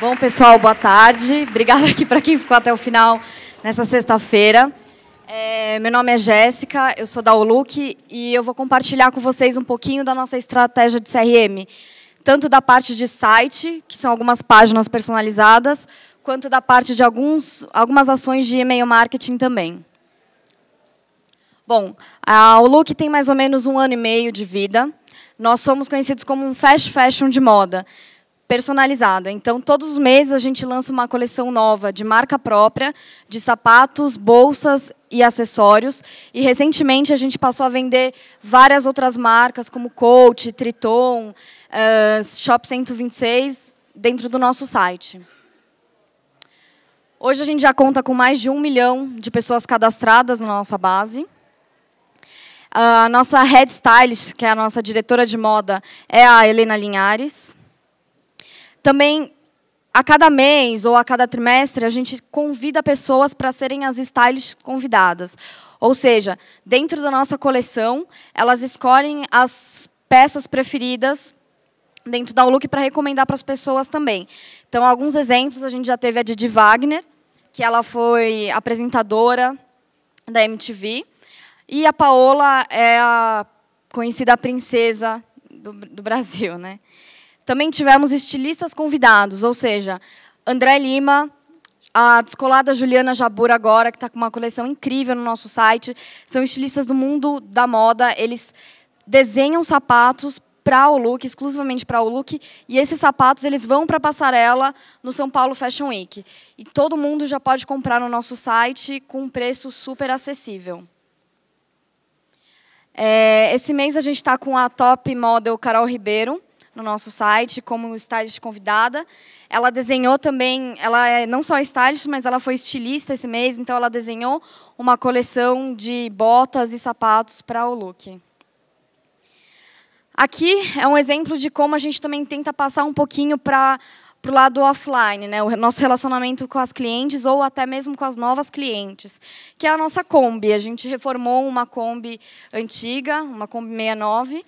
Bom, pessoal, boa tarde. Obrigada aqui para quem ficou até o final nessa sexta-feira. É, meu nome é Jéssica, eu sou da Oluc e eu vou compartilhar com vocês um pouquinho da nossa estratégia de CRM, tanto da parte de site, que são algumas páginas personalizadas, quanto da parte de alguns, algumas ações de e-mail marketing também. Bom, a Oluc tem mais ou menos um ano e meio de vida. Nós somos conhecidos como um fast fashion de moda personalizada. Então, todos os meses a gente lança uma coleção nova de marca própria, de sapatos, bolsas e acessórios. E recentemente a gente passou a vender várias outras marcas, como Coach, Triton, uh, Shop 126, dentro do nosso site. Hoje a gente já conta com mais de um milhão de pessoas cadastradas na nossa base. A nossa head stylist, que é a nossa diretora de moda, é a Helena Linhares. Também, a cada mês ou a cada trimestre, a gente convida pessoas para serem as stylists convidadas. Ou seja, dentro da nossa coleção, elas escolhem as peças preferidas dentro da look para recomendar para as pessoas também. Então, alguns exemplos, a gente já teve a Didi Wagner, que ela foi apresentadora da MTV, e a Paola é a conhecida princesa do, do Brasil, né? Também tivemos estilistas convidados, ou seja, André Lima, a descolada Juliana Jabur agora, que está com uma coleção incrível no nosso site. São estilistas do mundo da moda. Eles desenham sapatos para o look, exclusivamente para o look, e esses sapatos eles vão para a passarela no São Paulo Fashion Week. E todo mundo já pode comprar no nosso site com um preço super acessível. É, esse mês a gente está com a top model Carol Ribeiro, no nosso site como stylist convidada. Ela desenhou também, ela é não só stylist, mas ela foi estilista esse mês, então ela desenhou uma coleção de botas e sapatos para o look. Aqui é um exemplo de como a gente também tenta passar um pouquinho para para o lado offline, né? o nosso relacionamento com as clientes ou até mesmo com as novas clientes, que é a nossa Kombi. A gente reformou uma Kombi antiga, uma Kombi 69,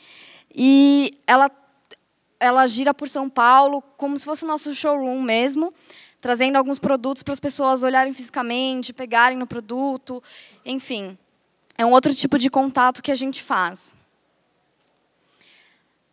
e ela ela gira por São Paulo, como se fosse o nosso showroom mesmo, trazendo alguns produtos para as pessoas olharem fisicamente, pegarem no produto, enfim. É um outro tipo de contato que a gente faz.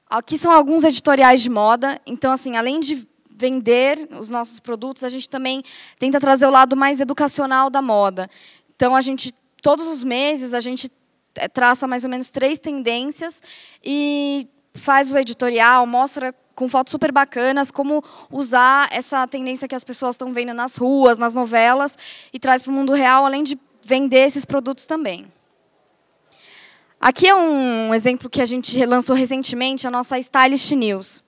Aqui são alguns editoriais de moda. Então, assim, além de vender os nossos produtos, a gente também tenta trazer o lado mais educacional da moda. Então, a gente todos os meses a gente eh, traça mais ou menos três tendências e faz o editorial, mostra com fotos super bacanas, como usar essa tendência que as pessoas estão vendo nas ruas, nas novelas, e traz para o mundo real, além de vender esses produtos também. Aqui é um exemplo que a gente lançou recentemente, a nossa Stylist News.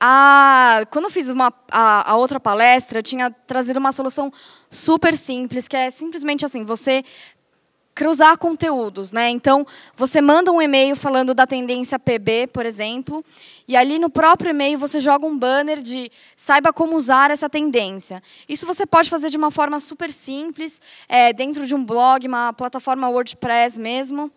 A, quando eu fiz uma, a, a outra palestra, eu tinha trazido uma solução super simples, que é simplesmente assim, você cruzar conteúdos, né? Então, você manda um e-mail falando da tendência PB, por exemplo, e ali no próprio e-mail você joga um banner de saiba como usar essa tendência. Isso você pode fazer de uma forma super simples, é, dentro de um blog, uma plataforma WordPress mesmo.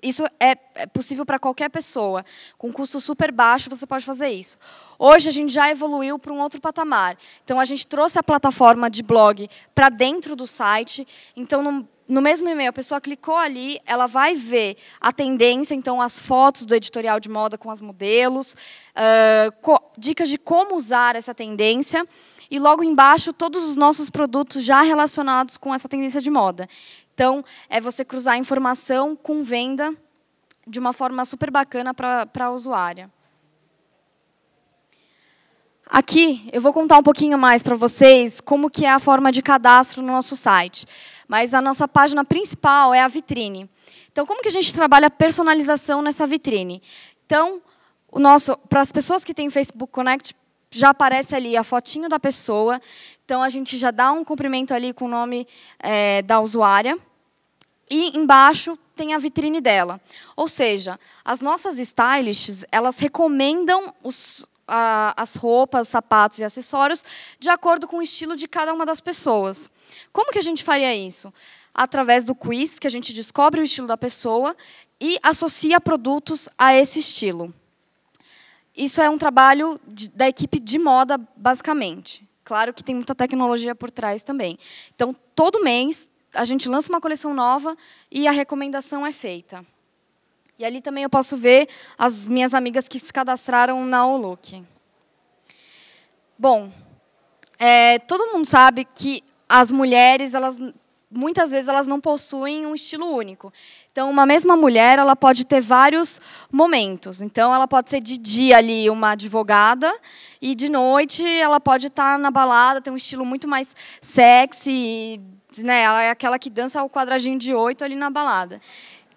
Isso é, é possível para qualquer pessoa. Com um custo super baixo, você pode fazer isso. Hoje, a gente já evoluiu para um outro patamar. Então, a gente trouxe a plataforma de blog para dentro do site. Então, no mesmo e-mail, a pessoa clicou ali, ela vai ver a tendência, então as fotos do editorial de moda com as modelos, uh, dicas de como usar essa tendência e logo embaixo todos os nossos produtos já relacionados com essa tendência de moda. Então, é você cruzar informação com venda de uma forma super bacana para a usuária. Aqui eu vou contar um pouquinho mais para vocês como que é a forma de cadastro no nosso site. Mas a nossa página principal é a vitrine. Então, como que a gente trabalha a personalização nessa vitrine? Então, o nosso para as pessoas que têm Facebook Connect já aparece ali a fotinho da pessoa. Então, a gente já dá um cumprimento ali com o nome é, da usuária. E embaixo tem a vitrine dela. Ou seja, as nossas stylists, elas recomendam os, a, as roupas, sapatos e acessórios de acordo com o estilo de cada uma das pessoas. Como que a gente faria isso? Através do quiz, que a gente descobre o estilo da pessoa e associa produtos a esse estilo isso é um trabalho de, da equipe de moda, basicamente. Claro que tem muita tecnologia por trás também. Então, todo mês, a gente lança uma coleção nova e a recomendação é feita. E ali também eu posso ver as minhas amigas que se cadastraram na Olook. Bom, é, todo mundo sabe que as mulheres elas muitas vezes elas não possuem um estilo único. Então, uma mesma mulher, ela pode ter vários momentos. Então, ela pode ser de dia ali uma advogada e de noite ela pode estar tá na balada, tem um estilo muito mais sexy, né? Ela é aquela que dança o quadradinho de oito ali na balada.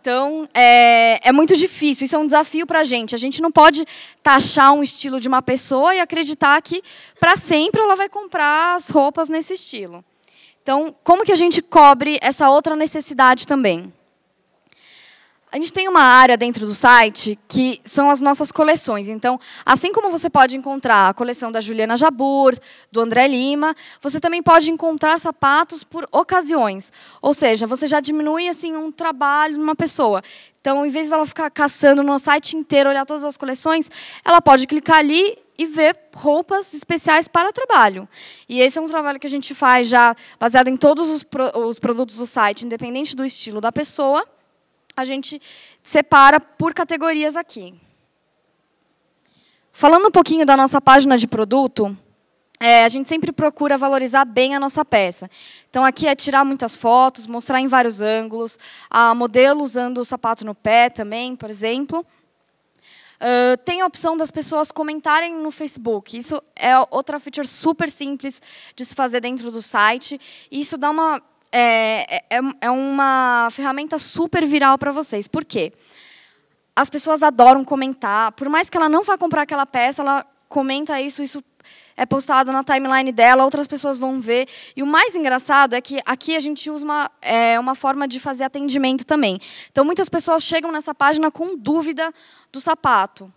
Então, é, é, muito difícil, isso é um desafio para a gente. A gente não pode taxar um estilo de uma pessoa e acreditar que, para sempre, ela vai comprar as roupas nesse estilo. Então, como que a gente cobre essa outra necessidade também? A gente tem uma área dentro do site que são as nossas coleções. Então, assim como você pode encontrar a coleção da Juliana Jabur, do André Lima, você também pode encontrar sapatos por ocasiões. Ou seja, você já diminui assim um trabalho numa pessoa. Então, em vez dela ficar caçando no site inteiro, olhar todas as coleções, ela pode clicar ali e ver roupas especiais para trabalho. E esse é um trabalho que a gente faz já baseado em todos os, pro, os produtos do site, independente do estilo da pessoa. A gente separa por categorias aqui. Falando um pouquinho da nossa página de produto, é, a gente sempre procura valorizar bem a nossa peça. Então, aqui é tirar muitas fotos, mostrar em vários ângulos, a modelo usando o sapato no pé também, por exemplo. Ah, tem a opção das pessoas comentarem no Facebook. Isso é outra feature super simples de se fazer dentro do site. Isso dá uma é, é, é, é uma ferramenta super viral para vocês. Por quê? As pessoas adoram comentar. Por mais que ela não vá comprar aquela peça, ela comenta isso, isso é postado na timeline dela, outras pessoas vão ver. E o mais engraçado é que aqui a gente usa uma, é, uma forma de fazer atendimento também. Então, muitas pessoas chegam nessa página com dúvida do sapato.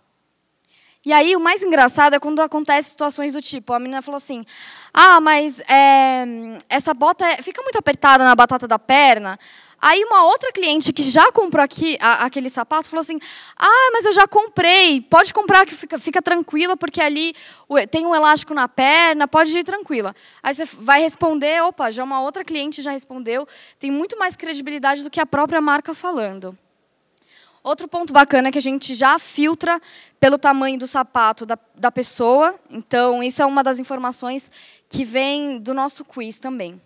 E aí, o mais engraçado é quando acontece situações do tipo: a menina falou assim, ah, mas é, essa bota é, fica muito apertada na batata da perna. Aí, uma outra cliente que já comprou aqui, a, aquele sapato falou assim: ah, mas eu já comprei, pode comprar, que fica, fica tranquila, porque ali tem um elástico na perna, pode ir tranquila. Aí você vai responder: opa, já uma outra cliente já respondeu, tem muito mais credibilidade do que a própria marca falando. Outro ponto bacana é que a gente já filtra pelo tamanho do sapato da, da pessoa. Então, isso é uma das informações que vem do nosso quiz também.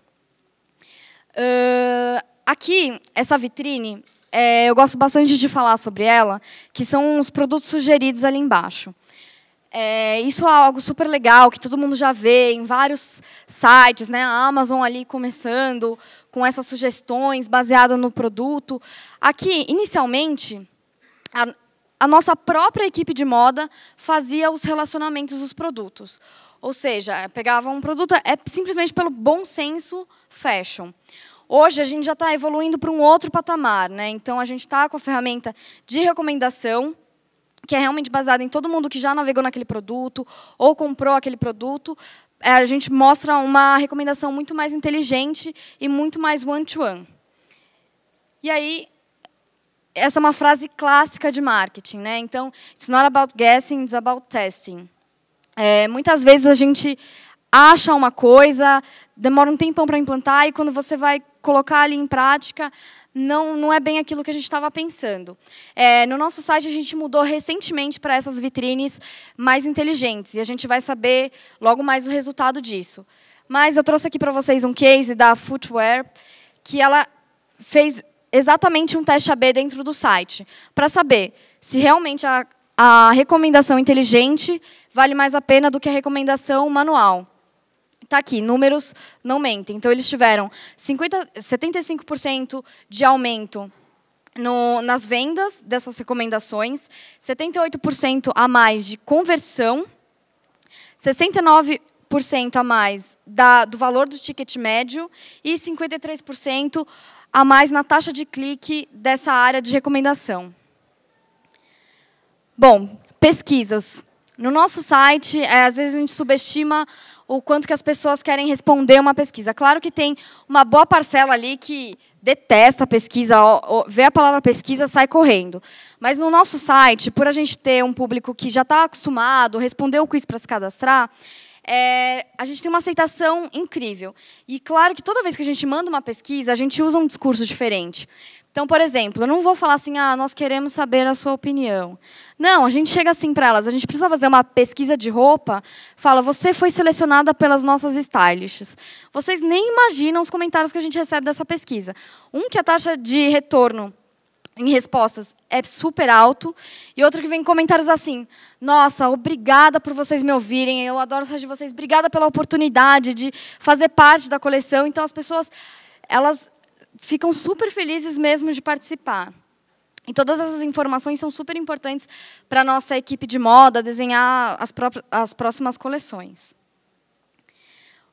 Uh, aqui, essa vitrine, é, eu gosto bastante de falar sobre ela, que são os produtos sugeridos ali embaixo. É, isso é algo super legal que todo mundo já vê em vários sites, né? A Amazon ali começando com essas sugestões baseadas no produto. Aqui, inicialmente, a, a nossa própria equipe de moda fazia os relacionamentos dos produtos. Ou seja, pegava um produto é simplesmente pelo bom senso fashion. Hoje a gente já está evoluindo para um outro patamar, né? Então a gente está com a ferramenta de recomendação, que é realmente baseada em todo mundo que já navegou naquele produto ou comprou aquele produto. É, a gente mostra uma recomendação muito mais inteligente e muito mais one-to-one. -one. E aí essa é uma frase clássica de marketing, né? Então, it's not about guessing, it's about testing. É, muitas vezes a gente acha uma coisa, demora um tempão para implantar e quando você vai colocar ali em prática, não, não é bem aquilo que a gente estava pensando. É, no nosso site, a gente mudou recentemente para essas vitrines mais inteligentes, e a gente vai saber logo mais o resultado disso. Mas eu trouxe aqui para vocês um case da Footwear, que ela fez exatamente um teste AB dentro do site, para saber se realmente a, a recomendação inteligente vale mais a pena do que a recomendação manual está aqui, números não mentem. Então, eles tiveram 50, 75% de aumento no, nas vendas dessas recomendações, 78% a mais de conversão, 69% a mais da, do valor do ticket médio e 53% a mais na taxa de clique dessa área de recomendação. Bom, pesquisas. No nosso site, é, às vezes a gente subestima o quanto que as pessoas querem responder uma pesquisa. Claro que tem uma boa parcela ali que detesta a pesquisa, vê a palavra pesquisa, sai correndo. Mas no nosso site, por a gente ter um público que já está acostumado, respondeu o quiz para se cadastrar, é, a gente tem uma aceitação incrível. E claro que toda vez que a gente manda uma pesquisa, a gente usa um discurso diferente. Então, por exemplo, eu não vou falar assim, ah, nós queremos saber a sua opinião. Não, a gente chega assim para elas, a gente precisa fazer uma pesquisa de roupa, fala, você foi selecionada pelas nossas stylists. Vocês nem imaginam os comentários que a gente recebe dessa pesquisa. Um, que a taxa de retorno em respostas é super alto. E outro que vem em comentários assim: Nossa, obrigada por vocês me ouvirem, eu adoro sair de vocês, obrigada pela oportunidade de fazer parte da coleção. Então as pessoas elas ficam super felizes mesmo de participar. E todas essas informações são super importantes para a nossa equipe de moda desenhar as, as próximas coleções.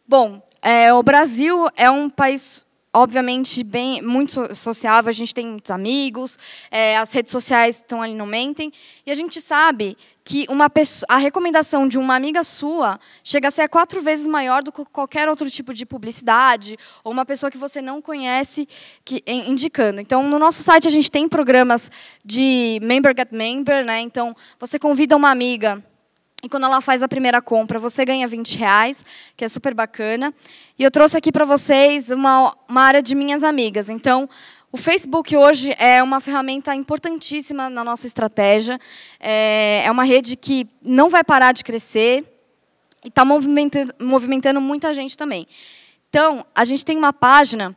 Bom, é, o Brasil é um país obviamente, bem muito sociável, a gente tem muitos amigos, é, as redes sociais estão ali, no mentem, e a gente sabe que uma pessoa, a recomendação de uma amiga sua chega a ser quatro vezes maior do que qualquer outro tipo de publicidade ou uma pessoa que você não conhece que, indicando. Então, no nosso site, a gente tem programas de Member Get Member, né? então, você convida uma amiga e quando ela faz a primeira compra, você ganha 20 reais, que é super bacana. E eu trouxe aqui para vocês uma, uma área de minhas amigas. Então, o Facebook hoje é uma ferramenta importantíssima na nossa estratégia. É, é uma rede que não vai parar de crescer e está movimentando, movimentando muita gente também. Então, a gente tem uma página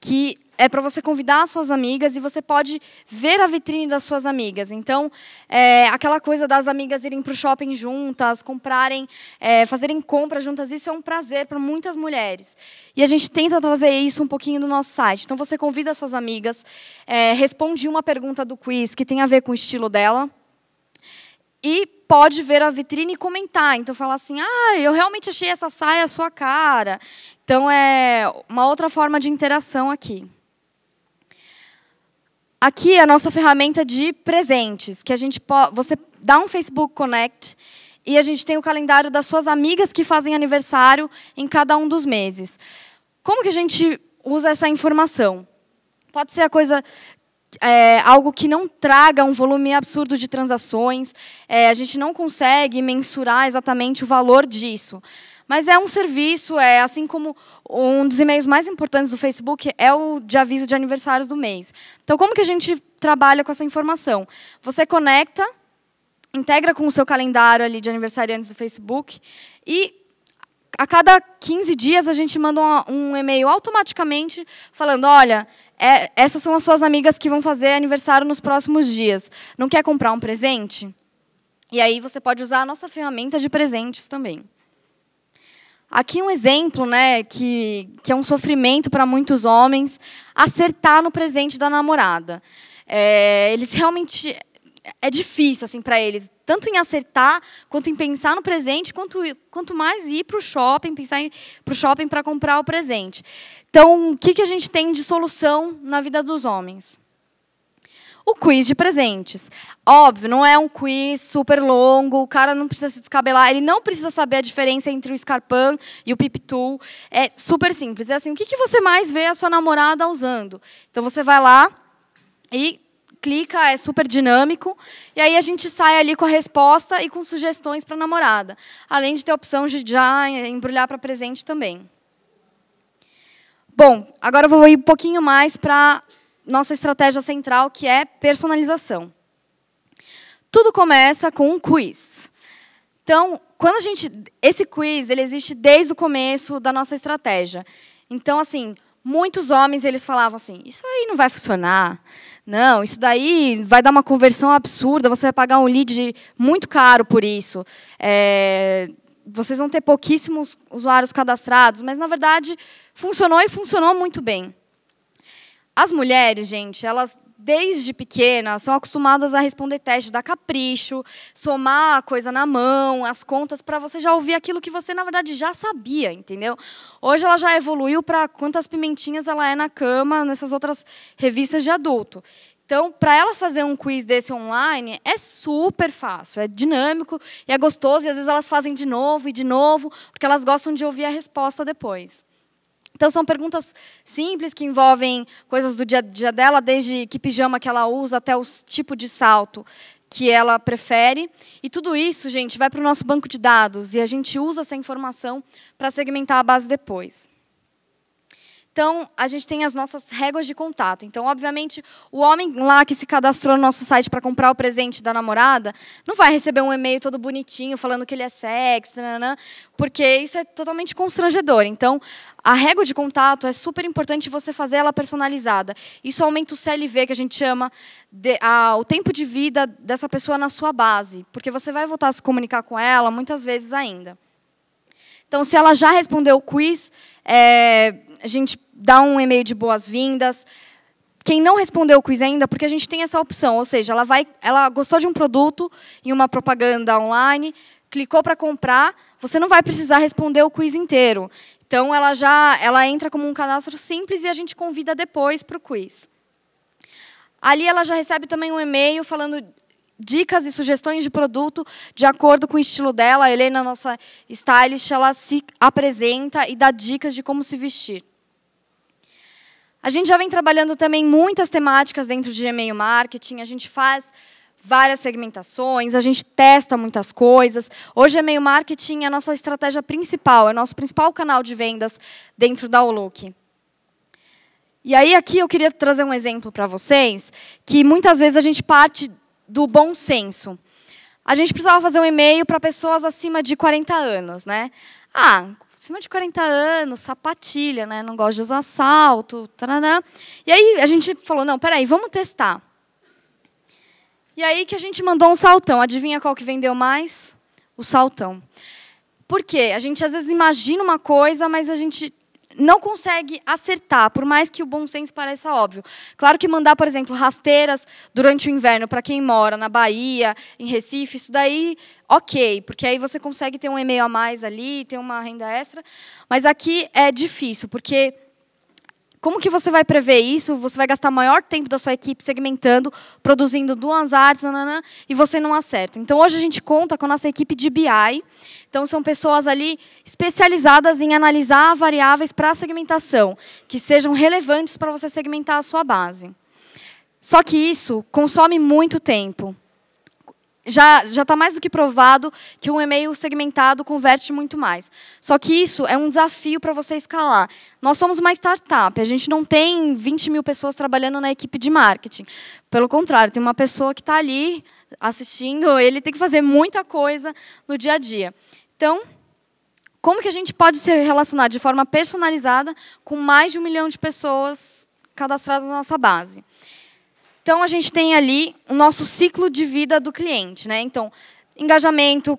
que é para você convidar as suas amigas e você pode ver a vitrine das suas amigas. Então, é, aquela coisa das amigas irem para o shopping juntas, comprarem, é, fazerem compras juntas, isso é um prazer para muitas mulheres. E a gente tenta trazer isso um pouquinho no nosso site. Então, você convida as suas amigas, é, responde uma pergunta do quiz que tem a ver com o estilo dela e pode ver a vitrine e comentar. Então, falar assim, ah, eu realmente achei essa saia a sua cara. Então, é uma outra forma de interação aqui. Aqui é a nossa ferramenta de presentes, que a gente pode, você dá um Facebook Connect e a gente tem o calendário das suas amigas que fazem aniversário em cada um dos meses. Como que a gente usa essa informação? Pode ser a coisa é, algo que não traga um volume absurdo de transações. É, a gente não consegue mensurar exatamente o valor disso. Mas é um serviço, é assim como um dos e-mails mais importantes do Facebook é o de aviso de aniversários do mês. Então, como que a gente trabalha com essa informação? Você conecta, integra com o seu calendário ali de aniversariantes do Facebook e a cada 15 dias a gente manda um, um e-mail automaticamente falando: olha, é, essas são as suas amigas que vão fazer aniversário nos próximos dias. Não quer comprar um presente? E aí você pode usar a nossa ferramenta de presentes também. Aqui um exemplo, né, que, que é um sofrimento para muitos homens, acertar no presente da namorada. É, eles realmente é difícil assim para eles, tanto em acertar, quanto em pensar no presente, quanto, quanto mais ir para o shopping, pensar para o shopping para comprar o presente. Então, o que, que a gente tem de solução na vida dos homens? O quiz de presentes. Óbvio, não é um quiz super longo, o cara não precisa se descabelar, ele não precisa saber a diferença entre o Scarpan e o Piptool. É super simples. É assim, o que, que você mais vê a sua namorada usando? Então, você vai lá e clica, é super dinâmico. E aí a gente sai ali com a resposta e com sugestões para a namorada. Além de ter a opção de já embrulhar para presente também. Bom, agora eu vou ir um pouquinho mais para nossa estratégia central, que é personalização. Tudo começa com um quiz. Então, quando a gente esse quiz, ele existe desde o começo da nossa estratégia. Então, assim, muitos homens eles falavam assim: "Isso aí não vai funcionar. Não, isso daí vai dar uma conversão absurda, você vai pagar um lead muito caro por isso. É, vocês vão ter pouquíssimos usuários cadastrados, mas na verdade funcionou e funcionou muito bem. As mulheres, gente, elas desde pequenas, são acostumadas a responder testes da capricho, somar a coisa na mão, as contas, para você já ouvir aquilo que você, na verdade, já sabia, entendeu? Hoje ela já evoluiu para quantas pimentinhas ela é na cama, nessas outras revistas de adulto. Então, para ela fazer um quiz desse online, é super fácil, é dinâmico e é gostoso. E às vezes elas fazem de novo e de novo, porque elas gostam de ouvir a resposta depois. Então são perguntas simples que envolvem coisas do dia a dia dela, desde que pijama que ela usa até o tipo de salto que ela prefere. E tudo isso, gente, vai para o nosso banco de dados e a gente usa essa informação para segmentar a base depois. Então, a gente tem as nossas regras de contato. Então, obviamente, o homem lá que se cadastrou no nosso site para comprar o presente da namorada não vai receber um e-mail todo bonitinho falando que ele é sexy, nananã, porque isso é totalmente constrangedor. Então, a regra de contato é super importante você fazer ela personalizada. Isso aumenta o CLV, que a gente chama de, a, o tempo de vida dessa pessoa na sua base, porque você vai voltar a se comunicar com ela muitas vezes ainda. Então, se ela já respondeu o quiz, é, a gente dá um e-mail de boas-vindas. Quem não respondeu o quiz ainda, porque a gente tem essa opção, ou seja, ela vai, ela gostou de um produto em uma propaganda online, clicou para comprar, você não vai precisar responder o quiz inteiro. Então ela já, ela entra como um cadastro simples e a gente convida depois para o quiz. Ali ela já recebe também um e-mail falando dicas e sugestões de produto de acordo com o estilo dela. A Helena, nossa stylist, ela se apresenta e dá dicas de como se vestir. A gente já vem trabalhando também muitas temáticas dentro de e-mail marketing, a gente faz várias segmentações, a gente testa muitas coisas. Hoje e-mail marketing é a nossa estratégia principal, é o nosso principal canal de vendas dentro da Outlook. E aí aqui eu queria trazer um exemplo para vocês, que muitas vezes a gente parte do bom senso. A gente precisava fazer um e-mail para pessoas acima de 40 anos, né? Ah, acima de 40 anos, sapatilha, né? Não gosta de usar salto, tarará. E aí a gente falou, não, peraí, vamos testar. E aí que a gente mandou um saltão. Adivinha qual que vendeu mais? O saltão. Por quê? A gente às vezes imagina uma coisa, mas a gente não consegue acertar, por mais que o bom senso pareça óbvio. Claro que mandar, por exemplo, rasteiras durante o inverno para quem mora na Bahia, em Recife, isso daí, ok, porque aí você consegue ter um e-mail a mais ali, ter uma renda extra. Mas aqui é difícil, porque como que você vai prever isso? Você vai gastar maior tempo da sua equipe segmentando, produzindo duas artes, nananã, e você não acerta. Então, hoje a gente conta com a nossa equipe de BI. Então, são pessoas ali especializadas em analisar variáveis para segmentação, que sejam relevantes para você segmentar a sua base. Só que isso consome muito tempo já já está mais do que provado que um e-mail segmentado converte muito mais. Só que isso é um desafio para você escalar. Nós somos uma startup, a gente não tem 20 mil pessoas trabalhando na equipe de marketing. Pelo contrário, tem uma pessoa que está ali assistindo, ele tem que fazer muita coisa no dia a dia. Então, como que a gente pode se relacionar de forma personalizada com mais de um milhão de pessoas cadastradas na nossa base? Então, a gente tem ali o nosso ciclo de vida do cliente. Né? Então, engajamento,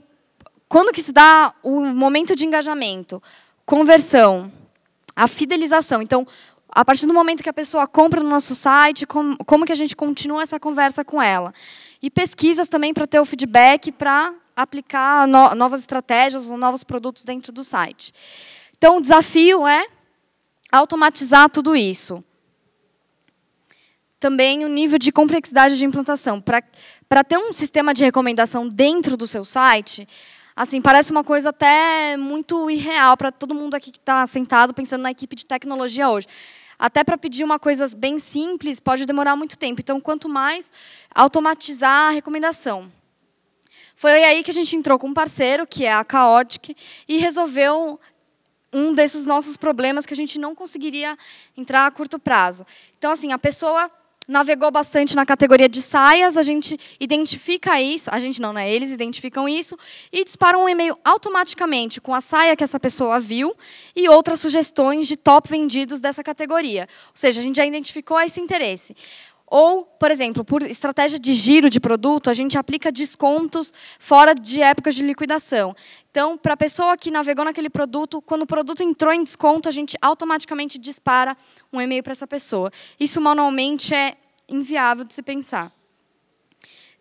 quando que se dá o momento de engajamento? Conversão, a fidelização. Então, a partir do momento que a pessoa compra no nosso site, como, como que a gente continua essa conversa com ela. E pesquisas também para ter o feedback, para aplicar no, novas estratégias ou novos produtos dentro do site. Então, o desafio é automatizar tudo isso também o nível de complexidade de implantação. Para ter um sistema de recomendação dentro do seu site, assim parece uma coisa até muito irreal para todo mundo aqui que está sentado pensando na equipe de tecnologia hoje. Até para pedir uma coisa bem simples pode demorar muito tempo. Então, quanto mais automatizar a recomendação. Foi aí que a gente entrou com um parceiro, que é a Chaotic, e resolveu um desses nossos problemas que a gente não conseguiria entrar a curto prazo. Então, assim, a pessoa navegou bastante na categoria de saias, a gente identifica isso, a gente não, né? Eles identificam isso e disparam um e-mail automaticamente com a saia que essa pessoa viu e outras sugestões de top vendidos dessa categoria. Ou seja, a gente já identificou esse interesse. Ou, por exemplo, por estratégia de giro de produto, a gente aplica descontos fora de épocas de liquidação. Então, para a pessoa que navegou naquele produto, quando o produto entrou em desconto, a gente automaticamente dispara um e-mail para essa pessoa. Isso manualmente é inviável de se pensar.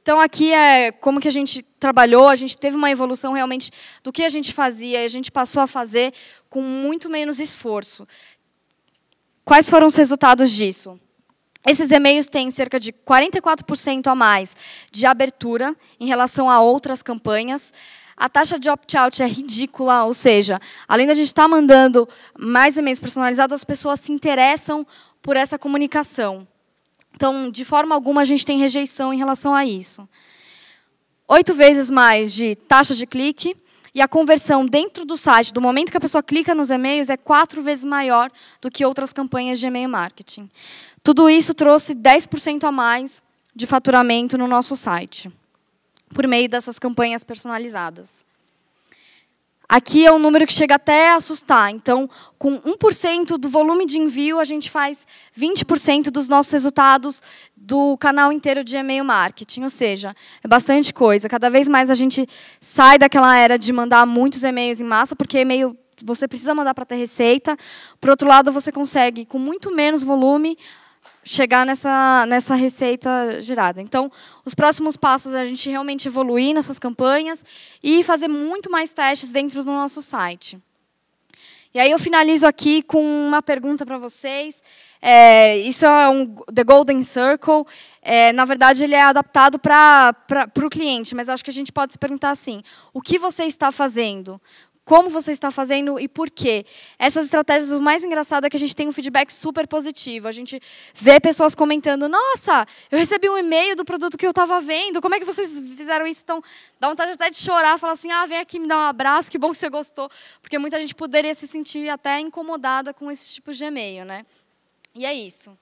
Então, aqui é como que a gente trabalhou, a gente teve uma evolução realmente do que a gente fazia, e a gente passou a fazer com muito menos esforço. Quais foram os resultados disso? Esses e-mails têm cerca de 44% a mais de abertura em relação a outras campanhas. A taxa de opt-out é ridícula, ou seja, além da gente estar tá mandando mais e-mails personalizados, as pessoas se interessam por essa comunicação. Então, de forma alguma, a gente tem rejeição em relação a isso. Oito vezes mais de taxa de clique e a conversão dentro do site, do momento que a pessoa clica nos e-mails, é quatro vezes maior do que outras campanhas de e-mail marketing. Tudo isso trouxe 10% a mais de faturamento no nosso site, por meio dessas campanhas personalizadas. Aqui é um número que chega até a assustar. Então, com 1% do volume de envio, a gente faz 20% dos nossos resultados do canal inteiro de e-mail marketing. Ou seja, é bastante coisa. Cada vez mais a gente sai daquela era de mandar muitos e-mails em massa, porque e-mail você precisa mandar para ter receita. Por outro lado, você consegue, com muito menos volume, chegar nessa, nessa receita gerada. Então, os próximos passos é a gente realmente evoluir nessas campanhas e fazer muito mais testes dentro do nosso site. E aí eu finalizo aqui com uma pergunta para vocês. É, isso é um The Golden Circle. É, na verdade, ele é adaptado para o cliente, mas acho que a gente pode se perguntar assim: o que você está fazendo? como você está fazendo e por quê. Essas estratégias, o mais engraçado é que a gente tem um feedback super positivo. A gente vê pessoas comentando: Nossa, eu recebi um e-mail do produto que eu estava vendo, como é que vocês fizeram isso? Então, dá vontade até de chorar, falar assim: Ah, vem aqui me dar um abraço, que bom que você gostou. Porque muita gente poderia se sentir até incomodada com esse tipo de e-mail, né? E é isso.